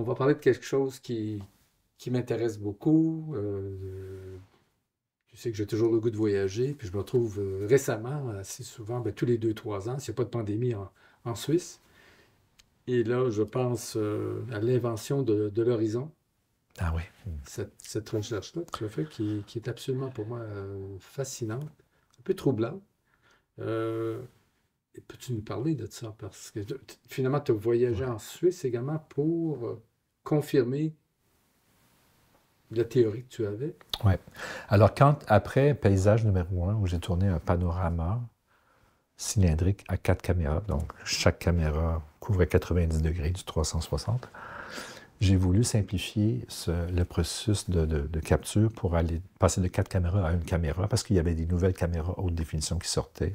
on va parler de quelque chose qui, qui m'intéresse beaucoup. Je euh, tu sais que j'ai toujours le goût de voyager, puis je me retrouve euh, récemment, assez souvent, ben, tous les deux, trois ans, s'il n'y a pas de pandémie en, Suisse. Et là, je pense euh, à l'invention de, l'horizon. Ah oui. Cette, recherche-là, tu fait, qui, est absolument pour moi fascinante, un peu troublante. Peux-tu nous parler de ça? Parce que finalement, tu as voyagé en Suisse également pour confirmer la théorie que tu avais. Oui. Alors, quand, après Paysage numéro un où j'ai tourné un panorama cylindrique à quatre caméras, donc chaque caméra couvrait 90 degrés du 360, j'ai voulu simplifier le processus de, de, capture pour aller passer de quatre caméras à une caméra parce qu'il y avait des nouvelles caméras haute définition qui sortaient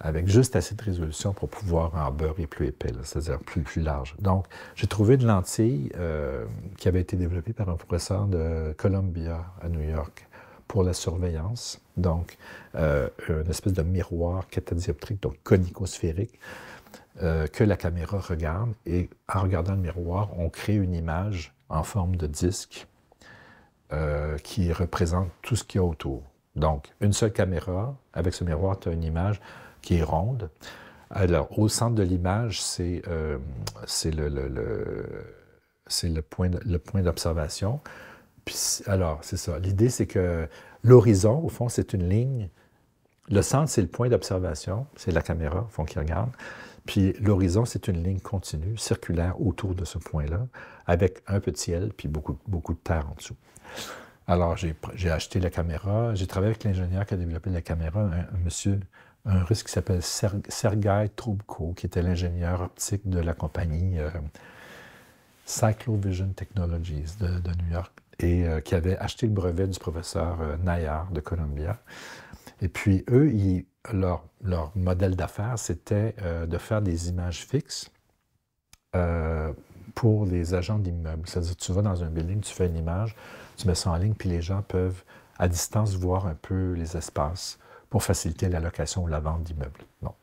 avec juste assez de résolution pour pouvoir en et plus épais, c'est-à-dire plus, plus large. Donc, j'ai trouvé une lentille euh, qui avait été développée par un professeur de Columbia à New York pour la surveillance. Donc, euh, une espèce de miroir catadioptrique, donc conicosphérique, euh, que la caméra regarde. Et en regardant le miroir, on crée une image en forme de disque qui représente tout ce qu'il y a autour. Donc, une seule caméra, avec ce miroir, tu as une image qui est ronde. Alors, au centre de l'image, c'est euh, le, le, point, le point d'observation. Alors, c'est ça. L'idée, c'est que l'horizon, au fond, c'est une ligne. Le centre, c'est le point d'observation. C'est la caméra, au fond, qui regarde. Puis l'horizon, c'est une ligne continue, circulaire autour de ce point-là, avec un peu de ciel, puis beaucoup, beaucoup de terre en dessous. Alors, j'ai acheté la caméra. J'ai travaillé avec l'ingénieur qui a développé la caméra, un monsieur un russe qui s'appelle Sergei Troubko, qui était l'ingénieur optique de la compagnie euh, Cyclovision Technologies de, New York, et euh, qui avait acheté le brevet du professeur euh, Nayar de Columbia. Et puis, eux, leur, modèle d'affaires, c'était de faire des images fixes pour les agents d'immeubles. C'est-à-dire, tu vas dans un building, tu fais une image, tu mets ça en ligne, puis les gens peuvent, à distance, voir un peu les espaces pour faciliter la location ou la vente d'immeubles. Non.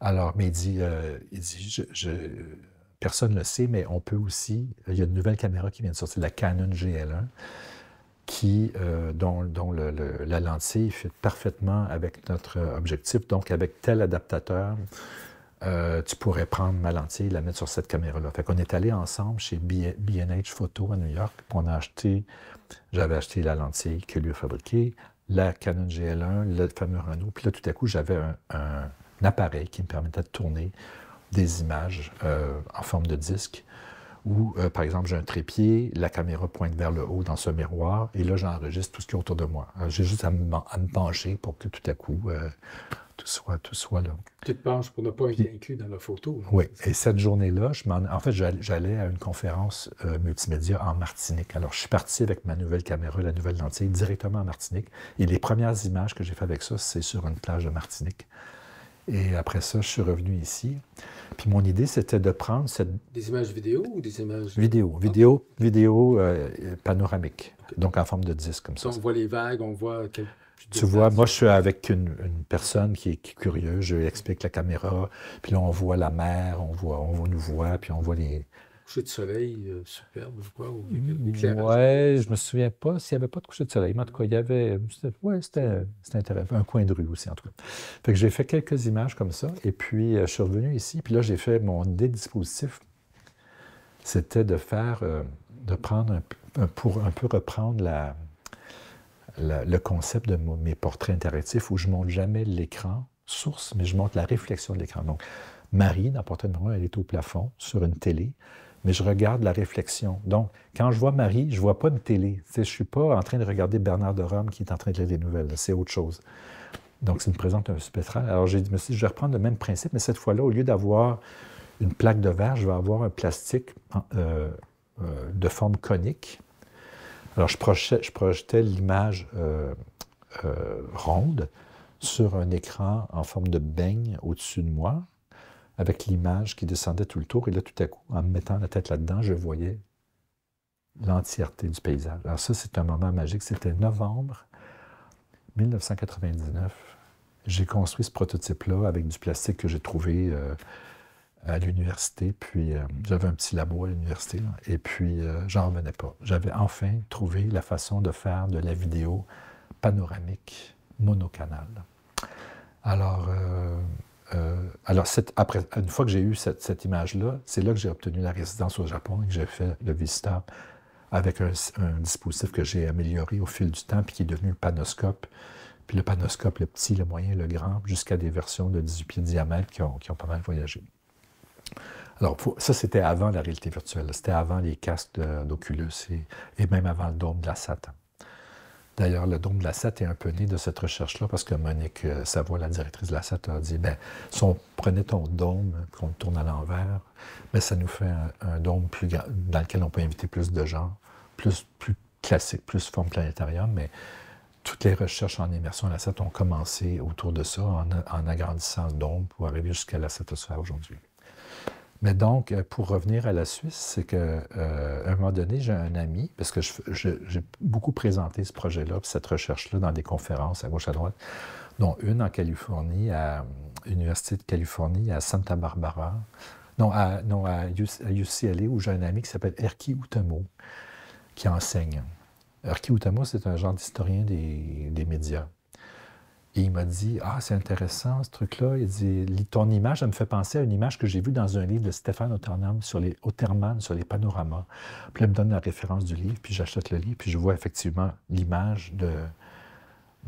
Alors, mais il dit, euh, je, personne ne le sait, mais on peut aussi, il y a une nouvelle caméra qui vient de sortir, la Canon GL1, qui, euh, dont, la lentille fait parfaitement avec notre objectif. Donc, avec tel adaptateur, euh, tu pourrais prendre ma lentille et la mettre sur cette caméra-là. Fait qu'on est allé ensemble chez BH Photo à New York. On a acheté, j'avais acheté la lentille que lui a fabriquée la Canon GL1, le fameux Renault. Puis là, tout à coup, j'avais un, appareil qui me permettait de tourner des images euh, en forme de disque. Où, euh, par exemple, j'ai un trépied, la caméra pointe vers le haut dans ce miroir, et là, j'enregistre tout ce qui est autour de moi. Euh, j'ai juste à me, pencher pour que tout à coup, tout soit, tout soit là. Petite penches pour ne pas être inclus dans la photo. Oui, et cette journée-là, je en fait, j'allais à une conférence euh, multimédia en Martinique. Alors, je suis parti avec ma nouvelle caméra, la nouvelle lentille, directement en Martinique. Et les premières images que j'ai fait avec ça, c'est sur une plage de Martinique. Et après ça, je suis revenu ici. Puis mon idée, c'était de prendre cette... Des images vidéo ou des images... Ah. Vidéo, vidéo, vidéo euh, panoramique. Donc en forme de disque, comme ça. on voit les vagues, on voit... Tu vois, moi, je suis avec une, personne qui est, curieuse. Je lui explique la caméra. Puis là, on voit la mer, on, voit, on nous voit, puis on voit les. Coucher de soleil euh, superbe, je crois. Ou... Mm, ouais, je me souviens pas s'il n'y avait pas de coucher de soleil. Mais en tout cas, il y avait. Ouais, c'était intéressant. Un coin de rue aussi, en tout cas. Fait que j'ai fait quelques images comme ça. Et puis, euh, je suis revenu ici. Puis là, j'ai fait mon idée de dispositif. C'était de faire. Euh, de prendre pour un peu reprendre la le, concept de mes portraits interactifs où je montre jamais l'écran source, mais je montre la réflexion de l'écran. Donc, Marie, dans Portrait moment, elle est au plafond, sur une télé, mais je regarde la réflexion. Donc, quand je vois Marie, je ne vois pas une télé. je suis pas en train de regarder Bernard de Rome qui est en train de lire des nouvelles. C'est autre chose. Donc, ça me présente un spectral. Alors, j'ai dit mais dit, je vais reprendre le même principe, mais cette fois-là, au lieu d'avoir une plaque de verre, je vais avoir un plastique euh, euh, de forme conique alors, je projetais, l'image euh, euh, ronde sur un écran en forme de beigne au-dessus de moi, avec l'image qui descendait tout le tour. Et là, tout à coup, en me mettant la tête là-dedans, je voyais l'entièreté du paysage. Alors ça, c'est un moment magique. C'était novembre 1999. J'ai construit ce prototype-là avec du plastique que j'ai trouvé euh, à l'université, puis euh, j'avais un petit labo à l'université, et puis euh, j'en revenais pas. J'avais enfin trouvé la façon de faire de la vidéo panoramique monocanal. Alors, euh, alors après, une fois que j'ai eu cette, image-là, c'est là que j'ai obtenu la résidence au Japon et que j'ai fait le visiteur avec un, dispositif que j'ai amélioré au fil du temps, puis qui est devenu le panoscope. Puis le panoscope, le petit, le moyen, le grand, jusqu'à des versions de 18 pieds de diamètre qui ont pas mal voyagé. Alors, ça, c'était avant la réalité virtuelle. C'était avant les casques d'Oculus et, même avant le dôme de la SAT. D'ailleurs, le dôme de la SAT est un peu né de cette recherche-là parce que Monique euh, Savoie, la directrice de la SAT, a dit ben, si on prenait ton dôme, hein, qu'on le tourne à l'envers, mais ben, ça nous fait un, dôme plus dans lequel on peut inviter plus de gens, plus, plus classique, plus forme planétarium, mais toutes les recherches en immersion à la SAT ont commencé autour de ça en, en agrandissant le dôme pour arriver jusqu'à la SATOSphère aujourd'hui. Mais donc, euh, pour revenir à la Suisse, c'est qu'à euh, un moment donné, j'ai un ami, parce que j'ai beaucoup présenté ce projet-là, cette recherche-là dans des conférences à gauche, à droite, dont une en Californie, à l'Université euh, de Californie, à Santa Barbara, non, à, non, UCLA, où j'ai un ami qui s'appelle Erki Utamo, qui enseigne. Erki Utamo, c'est un genre d'historien des médias. Et il m'a dit Ah, c'est intéressant ce truc-là. Il dit Ton image, ça me fait penser à une image que j'ai vue dans un livre de Stéphane Oterman sur les, Otterman, sur les panoramas. Puis il me donne la référence du livre, puis j'achète le livre, puis je vois effectivement l'image de,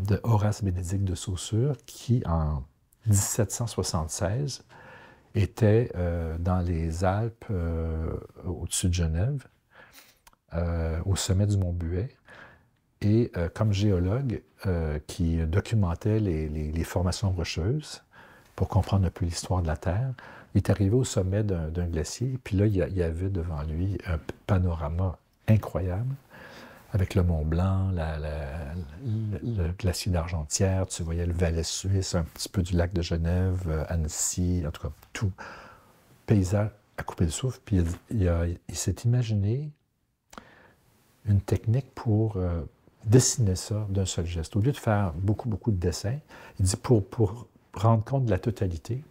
de Horace Bénédicte de Saussure qui, en 1776, était euh, dans les Alpes euh, au-dessus de Genève, euh, au sommet du Mont Buet. Et euh, comme géologue euh, qui documentait les, formations rocheuses pour comprendre un peu l'histoire de la Terre, il est arrivé au sommet d'un glacier. Et Puis là, il y avait devant lui un panorama incroyable avec le Mont Blanc, le glacier d'Argentière, tu voyais le Valais suisse, un petit peu du lac de Genève, euh, Annecy, en tout cas, tout paysage à couper le souffle. Puis il, s'est imaginé une technique pour, dessiner ça d'un seul geste. Au lieu de faire beaucoup, beaucoup de dessins, il dit pour, pour rendre compte de la totalité,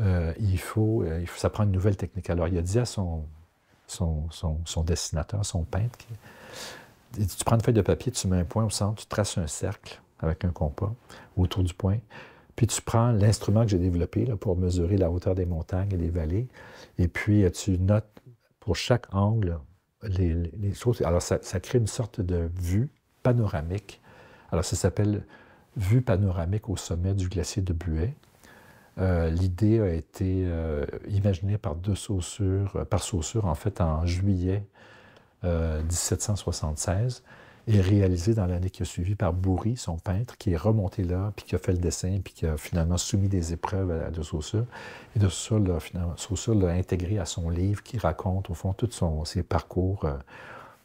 euh, il, faut, euh, il faut, ça prend une nouvelle technique. Alors, il a dit à son, son, son, son dessinateur, son peintre, tu prends une feuille de papier, tu mets un point au centre, tu traces un cercle avec un compas autour du point, puis tu prends l'instrument que j'ai développé là, pour mesurer la hauteur des montagnes et des vallées, et puis euh, tu notes pour chaque angle alors, ça, crée une sorte de vue panoramique. Alors, ça s'appelle Vue panoramique au sommet du glacier de Buet. Euh, l'idée a été euh, imaginée par deux Saussure, par en fait, en juillet 1776. Euh, est réalisé dans l'année qui a suivi par Bourri, son peintre, qui est remonté là, puis qui a fait le dessin, puis qui a finalement soumis des épreuves à de Saussure. Et de Saussure, finalement, Saussure l'a intégré à son livre qui raconte, au fond, tous ses parcours euh,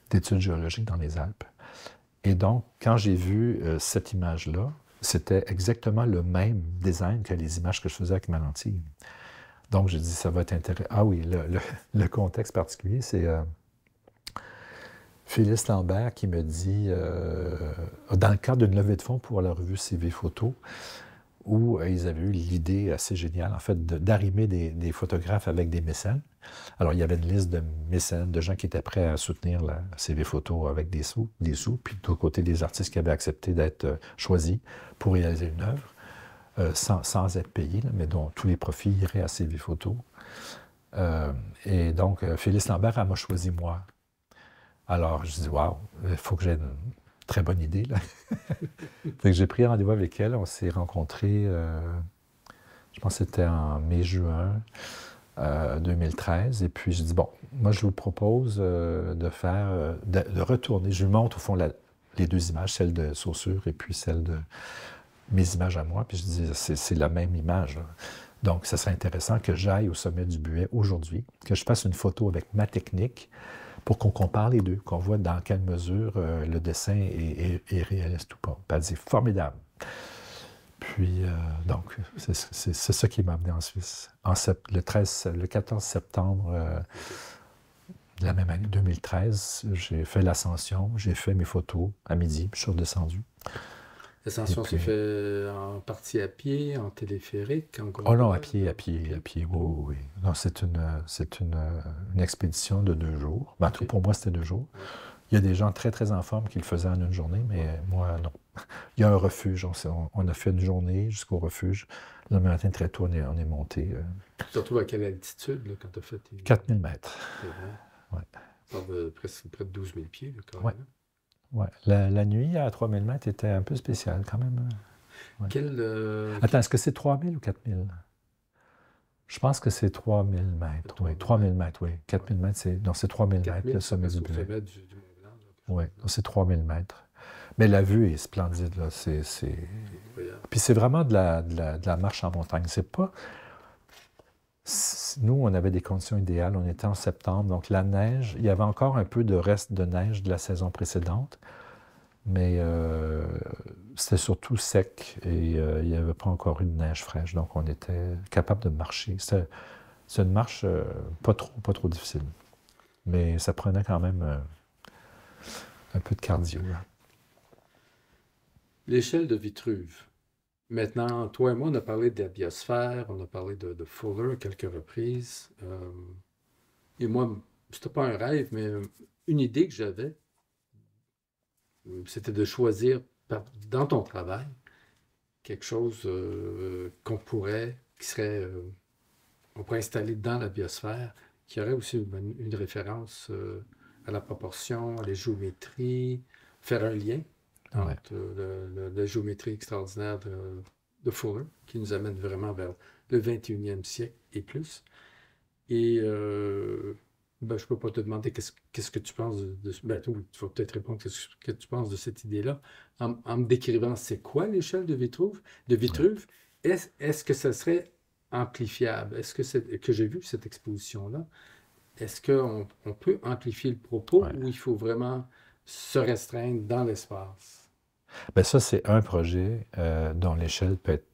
d'études géologiques dans les Alpes. Et donc, quand j'ai vu euh, cette image-là, c'était exactement le même design que les images que je faisais avec ma lentille. Donc, j'ai dit, ça va être intéressant. Ah oui, le, le, contexte particulier, c'est euh, Félix Lambert qui me dit, euh, dans le cadre d'une levée de fonds pour la revue CV Photo, où euh, ils avaient eu l'idée assez géniale, en fait, d'arrimer des, photographes avec des mécènes. Alors, il y avait une liste de mécènes, de gens qui étaient prêts à soutenir la CV Photo avec des sous, des sous puis de l'autre côté, des artistes qui avaient accepté d'être euh, choisis pour réaliser une œuvre, sans, être payés, mais dont tous les profits iraient à CV Photo. et donc, Félix Lambert, a m'a choisi moi. Alors, je dis, waouh, il faut que j'ai une très bonne idée. Là. j'ai pris rendez-vous avec elle. On s'est rencontrés, euh, je pense que c'était en mai-juin 2013. Euh, et puis, je dis, bon, moi, je vous propose euh, de faire, de, retourner. Je lui montre, au fond, les deux images, celle de Saussure et puis celle de mes images à moi. Puis, je dis, c'est la même image. Donc, ce serait intéressant que j'aille au sommet du Buet aujourd'hui, que je fasse une photo avec ma technique pour qu'on compare les deux, qu'on voit dans quelle mesure euh, le dessin est, réaliste ou pas. pas c'est formidable. Puis, euh, donc, c'est ça qui m'a amené en Suisse. En le, 13, le 14 septembre euh, de la même année, 2013, j'ai fait l'ascension, j'ai fait mes photos à midi, je suis redescendu. L'ascension se fait euh, en partie à pied, en téléphérique, en Oh non, à pied, à pied, à pied, oui, oui. Non, c'est une, euh, une, expédition de deux jours. Ben, tout pour moi, c'était deux jours. Il y a des gens très, très en forme qui le faisaient en une journée, mais moi, non. Il y a un refuge. On, a fait une journée jusqu'au refuge. Le matin, très tôt, on est, monté. Euh. Tu te retrouves à quelle altitude, quand tu as fait tes... 4000 mètres. C'est vrai? près de 12 000 pieds, quand même. Ouais. La, nuit à 3000 mètres était un peu spéciale quand même. Quel, euh, Attends, est-ce que c'est 3000 ou 4000 Je pense que c'est 3000 mètres. 3000 mètres, oui. 4000 mètres, c'est. Non, c'est 3000 mètres, le sommet du Oui, c'est 3000 mètres. Mais la vue est splendide, là. C'est. Puis c'est vraiment de la, de la marche en montagne. C'est pas nous, on avait des conditions idéales. On était en septembre, donc la neige, il y avait encore un peu de reste de neige de la saison précédente, mais euh, c'était surtout sec et euh, il n'y avait pas encore eu de neige fraîche, donc on était capable de marcher. C'est une marche euh, pas, trop, pas trop difficile, mais ça prenait quand même un peu de cardio. L'échelle de Vitruve. Maintenant, toi et moi, on a parlé de la biosphère, on a parlé de, Fuller quelques reprises. Euh, et moi, c'était pas un rêve, mais une idée que j'avais, c'était de choisir dans ton travail quelque chose euh, qu'on pourrait, qui serait, euh, on pourrait installer dans la biosphère, qui aurait aussi une, une référence à la proportion, à la géométrie, faire un lien euh, la géométrie extraordinaire de, Fuller, qui nous amène vraiment vers le 21e siècle et plus. Et euh, ben, je ne peux pas te demander qu'est-ce, que tu penses de, ce bateau. Il faut peut-être répondre qu'est-ce que tu penses de cette idée-là en, me décrivant c'est quoi l'échelle de Vitruve, de Vitruve. Est-ce, que ça serait amplifiable? Est-ce que, c'est, que j'ai vu cette exposition-là? Est-ce qu'on on peut amplifier le propos ou il faut vraiment se restreindre dans l'espace? Bien, ça, c'est un projet euh, dont l'échelle peut être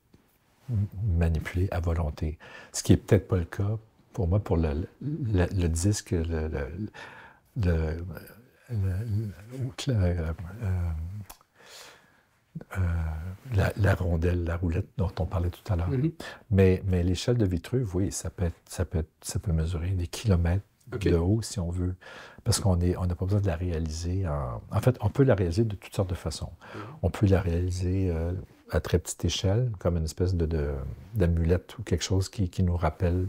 manipulée à volonté. Ce qui n'est peut-être pas le cas pour moi pour le, disque, la, rondelle, la roulette dont on parlait tout à l'heure. Mm-hmm. Mais, l'échelle de Vitruve, oui, ça peut, ça, peut ça peut mesurer des kilomètres de haut, si on veut, parce qu'on n'a on pas besoin de la réaliser. En, en, fait, on peut la réaliser de toutes sortes de façons. Mhm. On peut la réaliser euh, à très petite échelle, comme une espèce de, d'amulette ou quelque chose qui, qui nous rappelle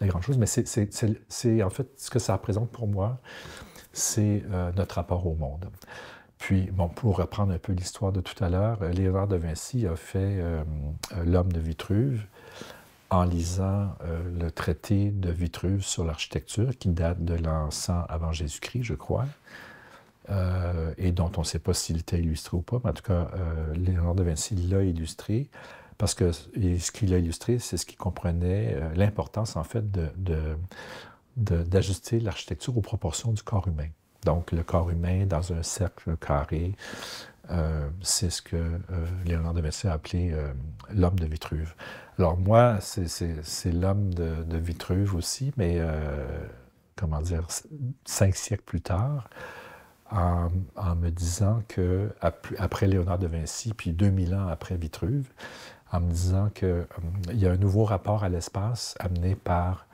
la grande chose. Mais c'est, en fait ce que ça représente pour moi, c'est euh, notre rapport au monde. Puis, bon, pour reprendre un peu l'histoire de tout à l'heure, euh, Léonard de Vinci a fait L'homme de Vitruve en lisant euh, le traité de Vitruve sur l'architecture, qui date de l'an 100 avant Jésus-Christ, je crois, euh, et dont on ne sait pas s'il était illustré ou pas, mais en tout cas, euh, Léonard de Vinci l'a illustré, parce que ce qu'il a illustré, c'est ce qui comprenait l'importance, en fait, d'ajuster de, l'architecture aux proportions du corps humain. Donc, le corps humain dans un cercle carré, euh, c'est ce que euh, Léonard de Vinci a appelé euh, l'homme de Vitruve. Alors moi, c'est l'homme de, Vitruve aussi, mais comment dire, cinq siècles plus tard, en, me disant que, après Léonard de Vinci, puis 2000 ans après Vitruve, en me disant qu'il y a un nouveau rapport à l'espace amené par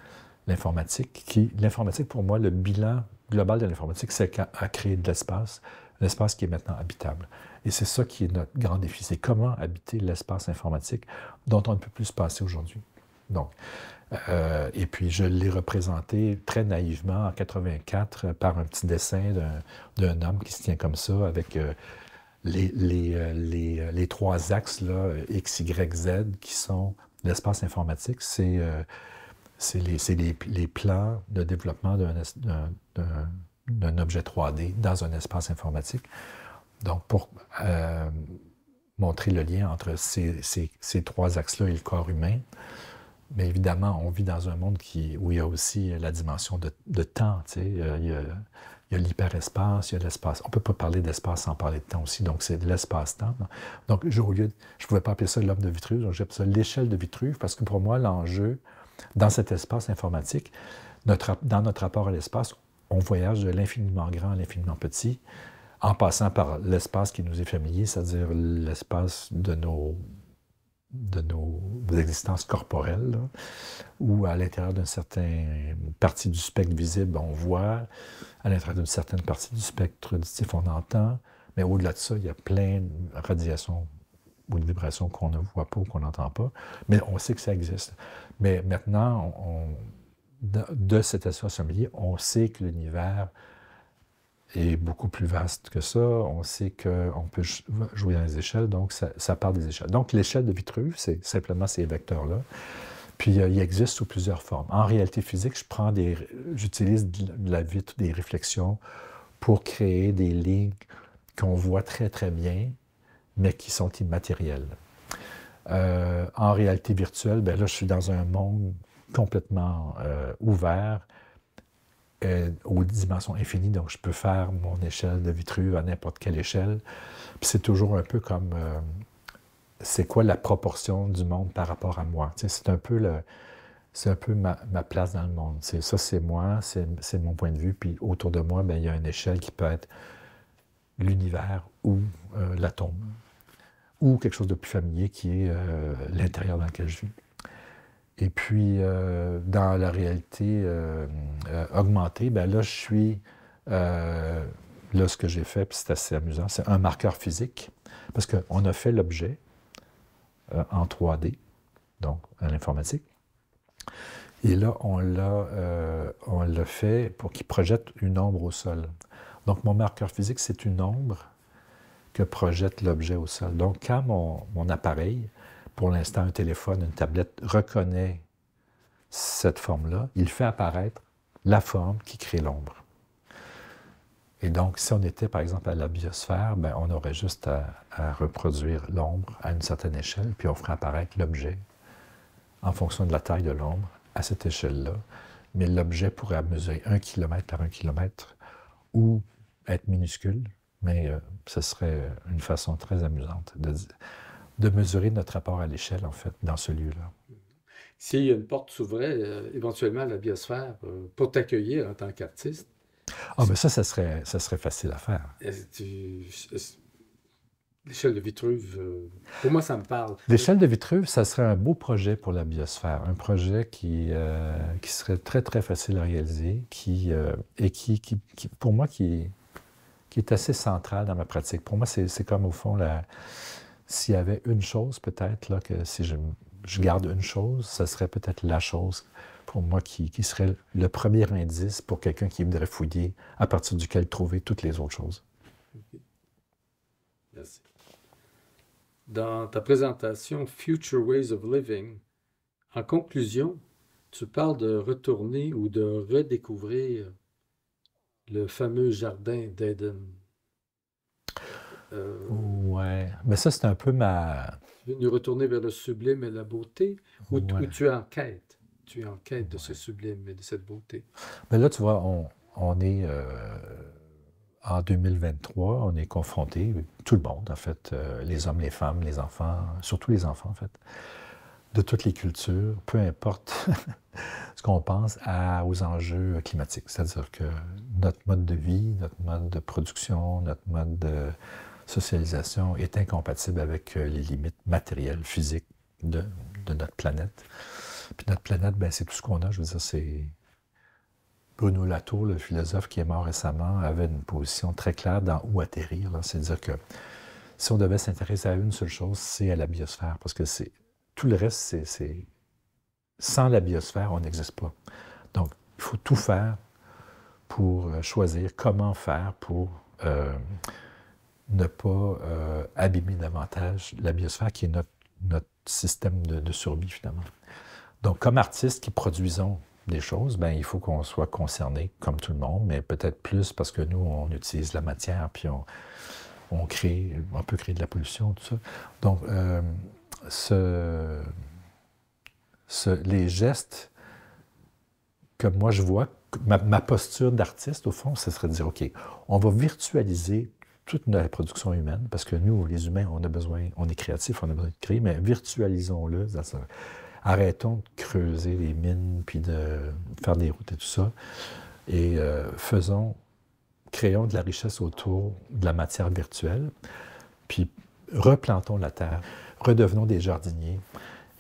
l'informatique, qui, l'informatique pour moi, le bilan global de l'informatique, c'est qu'à créer de l'espace, l'espace qui est maintenant habitable. Et c'est ça qui est notre grand défi, c'est comment habiter l'espace informatique dont on ne peut plus se passer aujourd'hui. Donc, euh, et puis je l'ai représenté très naïvement en 84 euh, par un petit dessin d'un homme qui se tient comme ça avec euh, les, les, les, les, trois axes, là, X, Y, Z, qui sont l'espace informatique. C'est les, plans de développement d'un d'un objet 3D dans un espace informatique. Donc, pour euh, montrer le lien entre ces, ces, ces trois axes-là et le corps humain, mais évidemment, on vit dans un monde qui, où il y a aussi la dimension de, de temps. Tu sais, euh, il y a, il y a l'hyperespace, il y a l'espace. On ne peut pas parler d'espace sans parler de temps aussi. Donc, c'est de l'espace-temps. Donc, je ne pouvais pas appeler ça l'homme de Vitruve, donc j'appelle ça l'échelle de Vitruve, parce que pour moi, l'enjeu dans cet espace informatique, notre, dans notre rapport à l'espace, on voyage de l'infiniment grand à l'infiniment petit, en passant par l'espace qui nous est familier, c'est-à-dire l'espace de nos, de nos existences corporelles, ou à l'intérieur d'une certaine partie du spectre visible, on voit, à l'intérieur d'une certaine partie du spectre auditif, on entend, mais au-delà de ça, il y a plein de radiations ou de vibrations qu'on ne voit pas ou qu'on n'entend pas, mais on sait que ça existe. Mais maintenant, on de cet espace familier, on sait que l'univers est beaucoup plus vaste que ça. On sait qu'on peut jouer dans les échelles, donc ça, part des échelles. Donc l'échelle de Vitruve, c'est simplement ces vecteurs-là. Puis euh, il existe sous plusieurs formes. En réalité physique, je prends des, j'utilise de la vitre, des réflexions pour créer des lignes qu'on voit très très bien, mais qui sont immatérielles. Euh, en réalité virtuelle, ben là, je suis dans un monde complètement euh, ouvert euh, aux dimensions infinies. Donc, je peux faire mon échelle de Vitruve à n'importe quelle échelle. Puis c'est toujours un peu comme euh, c'est quoi la proportion du monde par rapport à moi. c'est un peu le. C'est un peu ma, place dans le monde. ça, c'est moi, c'est mon point de vue. Puis autour de moi, ben, il y a une échelle qui peut être l'univers ou l'atome, ou quelque chose de plus familier qui est l'intérieur dans lequel je vis. Et puis, euh, dans la réalité euh, euh, augmentée, ben là, je suis. là, ce que j'ai fait, puis c'est assez amusant, c'est un marqueur physique, parce qu'on a fait l'objet en 3D, donc en informatique. Et là, on l'a, on fait pour qu'il projette une ombre au sol. Donc, mon marqueur physique, c'est une ombre que projette l'objet au sol. Donc, quand mon appareil pour l'instant, un téléphone, une tablette reconnaît cette forme-là. Il fait apparaître la forme qui crée l'ombre. Et donc, si on était, par exemple, à la biosphère, ben, on aurait juste à, reproduire l'ombre à une certaine échelle, puis on ferait apparaître l'objet en fonction de la taille de l'ombre à cette échelle-là. Mais l'objet pourrait mesurer un kilomètre par un kilomètre ou être minuscule, mais euh, ce serait une façon très amusante de, de mesurer notre rapport à l'échelle, en fait, dans ce lieu-là. Si y a une porte s'ouvrait euh, éventuellement à la biosphère euh, pour t'accueillir en tant qu'artiste. Ah, mais ben ça, ça serait, ça serait facile à faire. L'échelle de Vitruve, euh, pour moi, ça me parle. L'échelle de Vitruve, ça serait un beau projet pour la biosphère, un projet qui, qui serait très, très facile à réaliser qui, et qui, pour moi, qui, qui est assez central dans ma pratique. Pour moi, c'est comme, au fond, la, s'il y avait une chose, peut-être, que si je, garde une chose, ce serait peut-être la chose pour moi qui, serait le premier indice pour quelqu'un qui voudrait fouiller, à partir duquel trouver toutes les autres choses. Merci. Dans ta présentation Future Ways of Living, en conclusion, tu parles de retourner ou de redécouvrir le fameux jardin d'Eden. Oui, euh, ouais, mais ça, c'est un peu ma. Nous retourner vers le sublime et la beauté, ou tu es en quête. Tu es en quête de ce sublime et de cette beauté. Mais ben là, tu vois, on, est. Euh, en 2023, on est confronté, tout le monde en fait, euh, les hommes, les femmes, les enfants, surtout les enfants en fait, de toutes les cultures, peu importe ce qu'on pense aux enjeux climatiques. C'est-à-dire que notre mode de vie, notre mode de production, notre mode de, socialisation est incompatible avec euh, les limites matérielles, physiques de, notre planète. Puis notre planète, ben, c'est tout ce qu'on a. Je veux dire, c'est. Bruno Latour, le philosophe qui est mort récemment, avait une position très claire dans où atterrir. C'est-à-dire que si on devait s'intéresser à une seule chose, c'est à la biosphère, parce que c'est tout le reste, c'est sans la biosphère, on n'existe pas. Donc, il faut tout faire pour euh, choisir comment faire pour euh, ne pas euh, abîmer davantage la biosphère qui est notre, notre système de, survie finalement. Donc comme artistes qui produisons des choses, ben, il faut qu'on soit concerné comme tout le monde, mais peut-être plus parce que nous, on utilise la matière, puis on, on, crée, on peut créer de la pollution, tout ça. Donc euh, ce, ce, les gestes que moi je vois, ma, ma posture d'artiste, au fond, ce serait de dire, OK, on va virtualiser toute la production humaine, parce que nous, les humains, on a besoin, on est créatif, on a besoin de créer, mais virtualisons-le. Arrêtons de creuser les mines, puis de faire des routes et tout ça, et euh, faisons, créons de la richesse autour de la matière virtuelle, puis replantons la terre, redevenons des jardiniers.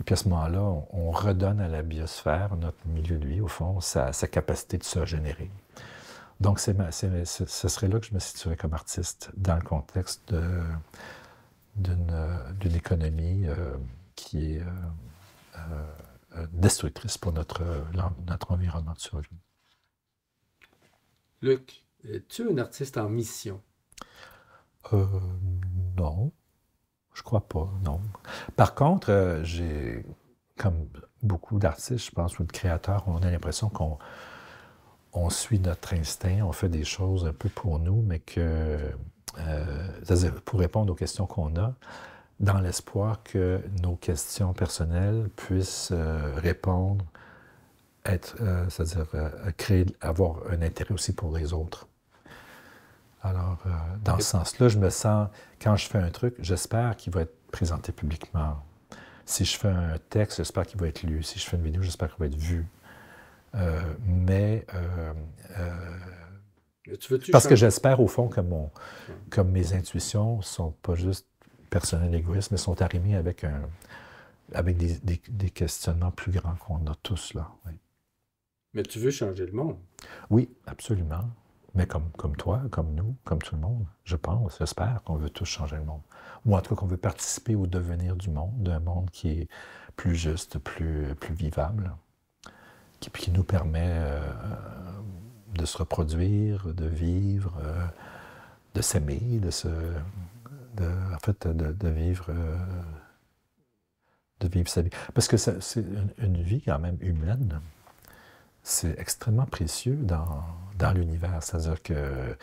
Et puis à ce moment-là, on, redonne à la biosphère, notre milieu de vie, au fond, sa, sa capacité de se générer. Donc, c'est ce serait là que je me situerais comme artiste, dans le contexte d'une économie euh, qui est euh, euh, destructrice pour notre, notre environnement de survie. Luc, es-tu un artiste en mission? non, je crois pas, non. Par contre, j'ai, comme beaucoup d'artistes, je pense, ou de créateurs, on a l'impression qu'on on suit notre instinct, on fait des choses un peu pour nous, mais que, euh, pour répondre aux questions qu'on a, dans l'espoir que nos questions personnelles puissent euh, répondre, être, euh, c'est-à-dire créer, avoir un intérêt aussi pour les autres. Alors, dans ce sens-là, je me sens, quand je fais un truc, j'espère qu'il va être présenté publiquement. Si je fais un texte, j'espère qu'il va être lu. Si je fais une vidéo, j'espère qu'il va être vu. Euh, mais euh, euh, parce que j'espère au fond que mon, comme mes intuitions sont pas juste personnelles égoïstes, mais sont arrimées avec avec des, des, questionnements plus grands qu'on a tous là. Mais tu veux changer le monde. Oui, absolument. Mais comme, comme toi, comme nous, comme tout le monde, je pense, j'espère qu'on veut tous changer le monde. Ou en tout cas qu'on veut participer au devenir du monde, d'un monde qui est plus juste, plus, plus vivable qui, nous permet euh, de se reproduire, de vivre, euh, de s'aimer, de se, en fait, de, vivre, euh, de vivre sa vie. Parce que c'est une, vie quand même humaine. C'est extrêmement précieux dans, l'univers. C'est-à-dire que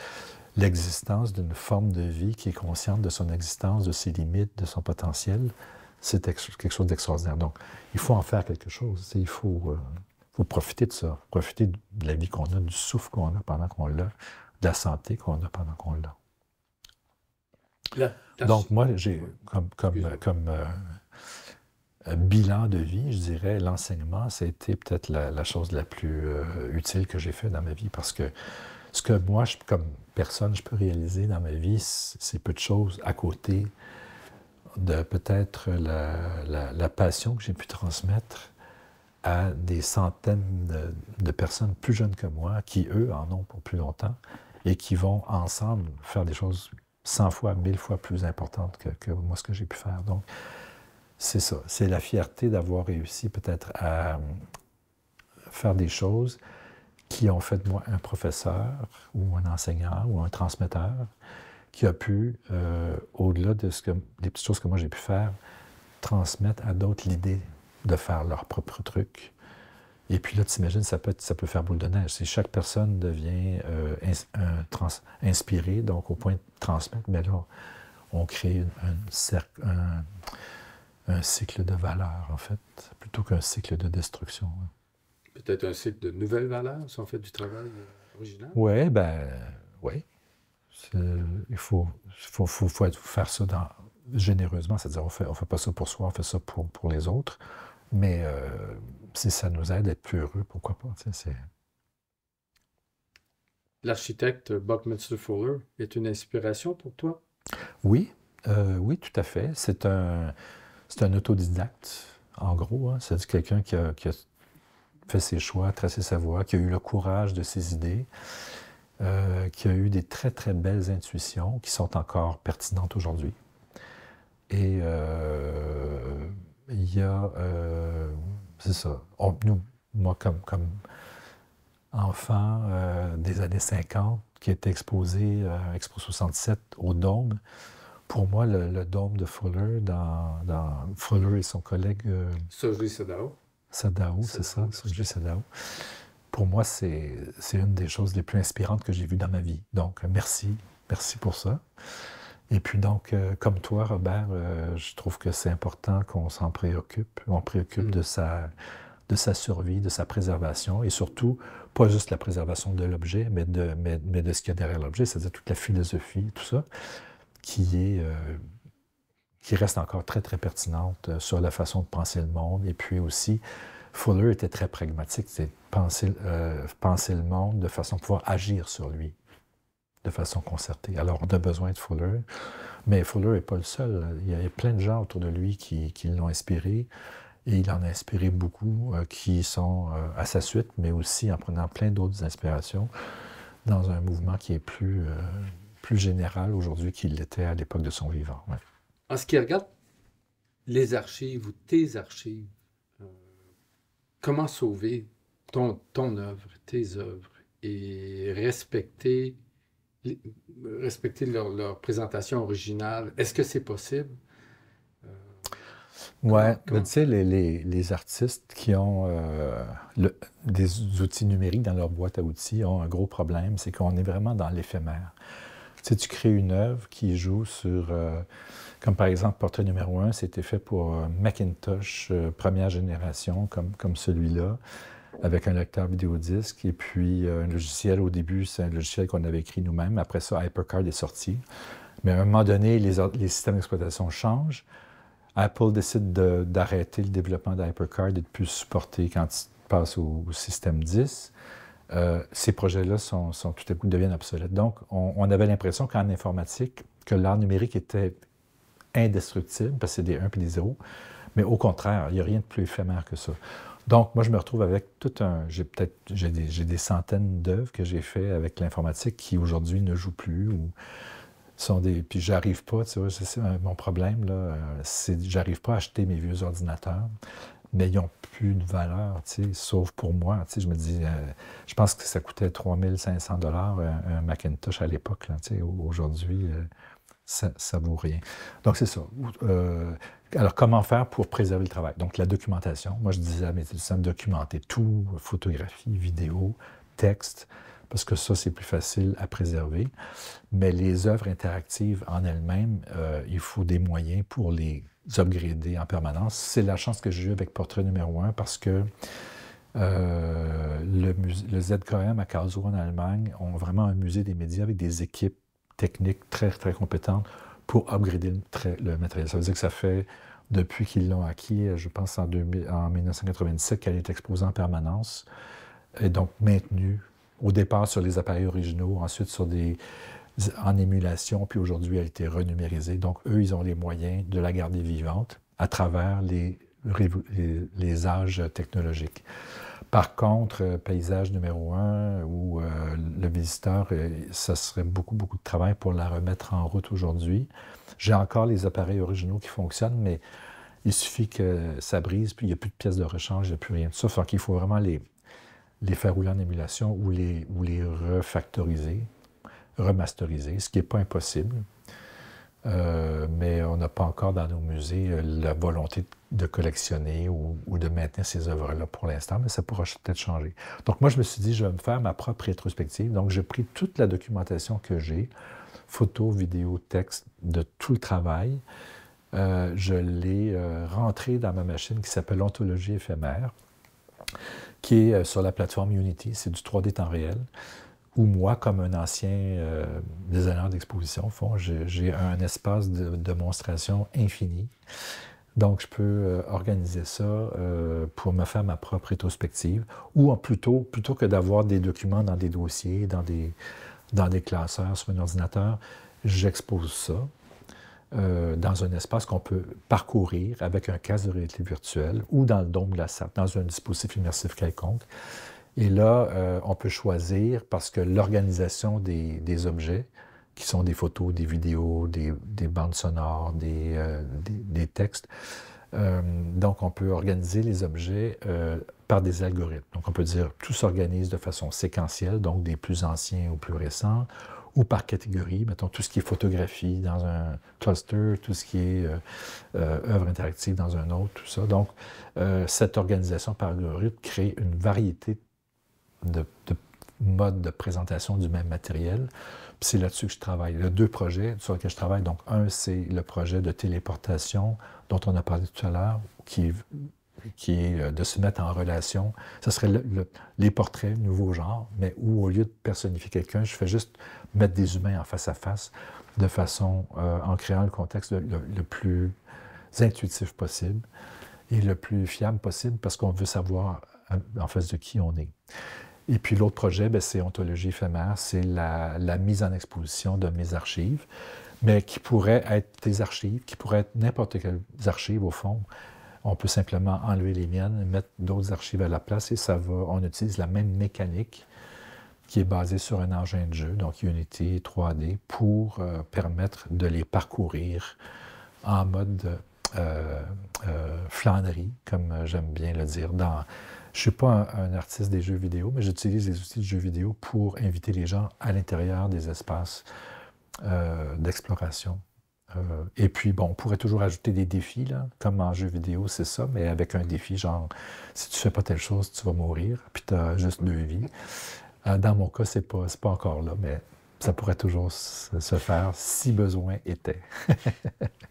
l'existence d'une forme de vie qui est consciente de son existence, de ses limites, de son potentiel, c'est quelque chose d'extraordinaire. Donc, il faut en faire quelque chose. Il faut, profiter de ça. profiter de la vie qu'on a, du souffle qu'on a pendant qu'on l'a, de la santé qu'on a pendant qu'on l'a. Donc, moi, j'ai comme, comme, euh, bilan de vie, je dirais, l'enseignement, ça a été peut-être la, chose la plus euh, utile que j'ai fait dans ma vie parce que ce que moi, comme personne, je peux réaliser dans ma vie, c'est peu de choses à côté de peut-être la passion que j'ai pu transmettre à des centaines de, personnes plus jeunes que moi, qui eux en ont pour plus longtemps, et qui vont ensemble faire des choses cent fois, mille fois plus importantes que, moi ce que j'ai pu faire. Donc, c'est ça, c'est la fierté d'avoir réussi peut-être à euh, faire des choses qui ont fait de moi un professeur ou un enseignant ou un transmetteur qui a pu, euh, au-delà de ce que, des petites choses que moi j'ai pu faire, transmettre à d'autres l'idée de faire leur propre truc. Et puis là, tu imagines, ça peut, ça peut faire boule de neige. Si chaque personne devient euh, inspirée, donc au point de transmettre, mais là, on crée un, cycle de valeur en fait, plutôt qu'un cycle de destruction. Hein. Peut-être un cycle de nouvelles valeurs, si on fait du travail euh, original? Oui, ben, oui. Il faut, faut, faut, faire ça dans, généreusement, c'est-à-dire on fait, ne on fait pas ça pour soi, on fait ça pour, pour les autres. Mais euh, si ça nous aide à être plus heureux, pourquoi pas? L'architecte Buckminster Fuller est une inspiration pour toi? Oui, euh, oui, tout à fait. C'est un, un autodidacte, en gros. Hein. C'est quelqu'un qui a, qui a, fait ses choix, tracé sa voie, qui a eu le courage de ses idées, euh, qui a eu des très, très belles intuitions qui sont encore pertinentes aujourd'hui. Et il y a. Euh, c'est ça. nous, moi, comme, comme enfant euh, des années 50, qui était exposé euh, Expo 67 au Dôme, pour moi, le, Dôme de Fuller, dans, Fuller et son collègue. Euh, Sadao. Sadao, c'est ça, Sadao. Pour moi, c'est une des choses les plus inspirantes que j'ai vues dans ma vie. Donc, merci. Merci pour ça. Et puis donc, euh, comme toi, Robert, euh, je trouve que c'est important qu'on s'en préoccupe, on préoccupe mm. de, sa, de sa survie, de sa préservation, et surtout, pas juste la préservation de l'objet, mais de, mais, de ce qu'il y a derrière l'objet, c'est-à-dire toute la philosophie, tout ça, qui est... Euh, qui reste encore très, très pertinente sur la façon de penser le monde. Et puis aussi, Fuller était très pragmatique, c'est penser, penser le monde de façon à pouvoir agir sur lui de façon concertée. Alors, on a besoin de Fuller, mais Fuller n'est pas le seul. Il y a plein de gens autour de lui qui, qui l'ont inspiré, et il en a inspiré beaucoup euh, qui sont euh, à sa suite, mais aussi en prenant plein d'autres inspirations dans un mouvement qui est plus, euh, plus général aujourd'hui qu'il l'était à l'époque de son vivant. En ce qui regarde les archives ou tes archives, comment sauver ton, ton œuvre, tes œuvres et respecter respecter leur, présentation originale. Est-ce que c'est possible? Euh, ouais, tu sais, les, artistes qui ont euh, des outils numériques dans leur boîte à outils ont un gros problème, c'est qu'on est vraiment dans l'éphémère. Tu sais, tu crées une œuvre qui joue sur, euh, comme par exemple, Portrait numéro 1, c'était fait pour Macintosh, première génération, comme, comme celui-là avec un lecteur vidéo-disque et puis euh, un logiciel. Au début, c'est un logiciel qu'on avait écrit nous-mêmes. Après ça, HyperCard est sorti. Mais à un moment donné, les, systèmes d'exploitation changent. Apple décide d'arrêter le développement d'HyperCard et de plus supporter quand il passe au, système 10. Euh, ces projets-là sont, tout à coup deviennent obsolètes. Donc, on, on avait l'impression qu'en informatique, que l'art numérique était indestructible, parce que c'est des 1 puis des 0. Mais au contraire, il n'y a rien de plus éphémère que ça. Donc, moi, je me retrouve avec tout un. J'ai peut-être j'ai des, centaines d'œuvres que j'ai fait avec l'informatique qui aujourd'hui ne joue plus ou sont des. Puis j'arrive pas, tu vois, c'est mon problème là, euh, c'est j'arrive pas à acheter mes vieux ordinateurs, mais ils ont plus de valeur, tu sais, sauf pour moi, tu sais, je me dis, euh, je pense que ça coûtait 3500 dollars euh, un, Macintosh à l'époque, tu sais, aujourd'hui. ça, ça vaut rien. Donc, c'est ça. Euh, alors, comment faire pour préserver le travail? Donc, la documentation. Moi, je disais à mes étudiants, documenter tout, photographie, vidéo, texte, parce que ça, c'est plus facile à préserver. Mais les œuvres interactives en elles-mêmes, euh, il faut des moyens pour les upgrader en permanence. C'est la chance que j'ai eue avec Portrait numéro 1 parce que euh, le, le ZKM à Karlsruhe en Allemagne ont vraiment un musée des médias avec des équipes techniques très, très compétentes pour upgrader le, matériel. Ça veut dire que ça fait, depuis qu'ils l'ont acquis, je pense en, 2000, 1997, qu'elle est exposée en permanence, et donc maintenue au départ sur les appareils originaux, ensuite sur des, en émulation, puis aujourd'hui elle a été renumérisée. Donc eux, ils ont les moyens de la garder vivante à travers les, les âges technologiques. Par contre, euh, paysage numéro un, où euh, le visiteur, euh, ça serait beaucoup, beaucoup de travail pour la remettre en route aujourd'hui. J'ai encore les appareils originaux qui fonctionnent, mais il suffit que ça brise, puis il n'y a plus de pièces de rechange, il n'y a plus rien de ça. donc qu'il faut vraiment les, les faire rouler en émulation ou les, ou refactoriser, remasteriser, ce qui n'est pas impossible. mais on n'a pas encore dans nos musées la volonté de de collectionner ou, de maintenir ces œuvres-là pour l'instant, mais ça pourra peut-être changer. Donc moi, je me suis dit, je vais me faire ma propre rétrospective. Donc j'ai pris toute la documentation que j'ai, photos, vidéos, textes, de tout le travail. Euh, je l'ai euh, rentré dans ma machine qui s'appelle Ontologie éphémère, qui est euh, sur la plateforme Unity, c'est du 3D temps réel, où moi, comme un ancien designer d'exposition, j'ai un espace de démonstration infini donc, je peux euh, organiser ça euh, pour me faire ma propre rétrospective, ou plutôt, plutôt que d'avoir des documents dans des dossiers, dans des, dans des classeurs sur un ordinateur, j'expose ça euh, dans un espace qu'on peut parcourir avec un casque de réalité virtuelle ou dans le dôme de la salle, dans un dispositif immersif quelconque. Et là, on peut choisir, parce que l'organisation des, des objets, qui sont des photos, des vidéos, des, bandes sonores, des, euh, des, textes. Euh, donc, on peut organiser les objets euh, par des algorithmes. Donc, on peut dire tout s'organise de façon séquentielle, donc des plus anciens aux plus récents, ou par catégorie, mettons tout ce qui est photographie dans un cluster, tout ce qui est œuvre interactive dans un autre, tout ça. Donc, cette organisation par algorithme crée une variété de, de mode de présentation du même matériel. C'est là-dessus que je travaille. Il y a deux projets sur lesquels je travaille. Donc, un, c'est le projet de téléportation dont on a parlé tout à l'heure, qui, qui est euh, de se mettre en relation. Ce serait les portraits, nouveau genre, mais où au lieu de personnifier quelqu'un, je fais juste mettre des humains en face à face, de façon, euh, en créant le contexte le plus intuitif possible et le plus fiable possible, parce qu'on veut savoir euh, en face de qui on est. Et puis l'autre projet, ben, c'est Ontologie éphémère, c'est la, mise en exposition de mes archives, mais qui pourrait être tes archives, qui pourrait être n'importe quelles archives au fond. On peut simplement enlever les miennes, mettre d'autres archives à la place et ça va. On utilise la même mécanique qui est basée sur un engin de jeu, donc Unity 3D, pour euh, permettre de les parcourir en mode euh, euh flânerie, comme j'aime bien le dire. Dans, je ne suis pas un, artiste des jeux vidéo, mais j'utilise les outils de jeux vidéo pour inviter les gens à l'intérieur des espaces euh, d'exploration. Euh, et puis, bon, on pourrait toujours ajouter des défis, là, comme en jeu vidéo, c'est ça, mais avec un défi, genre, si tu ne fais pas telle chose, tu vas mourir, puis tu as juste deux vies. dans mon cas, ce n'est pas, pas encore là, mais ça pourrait toujours se faire si besoin était.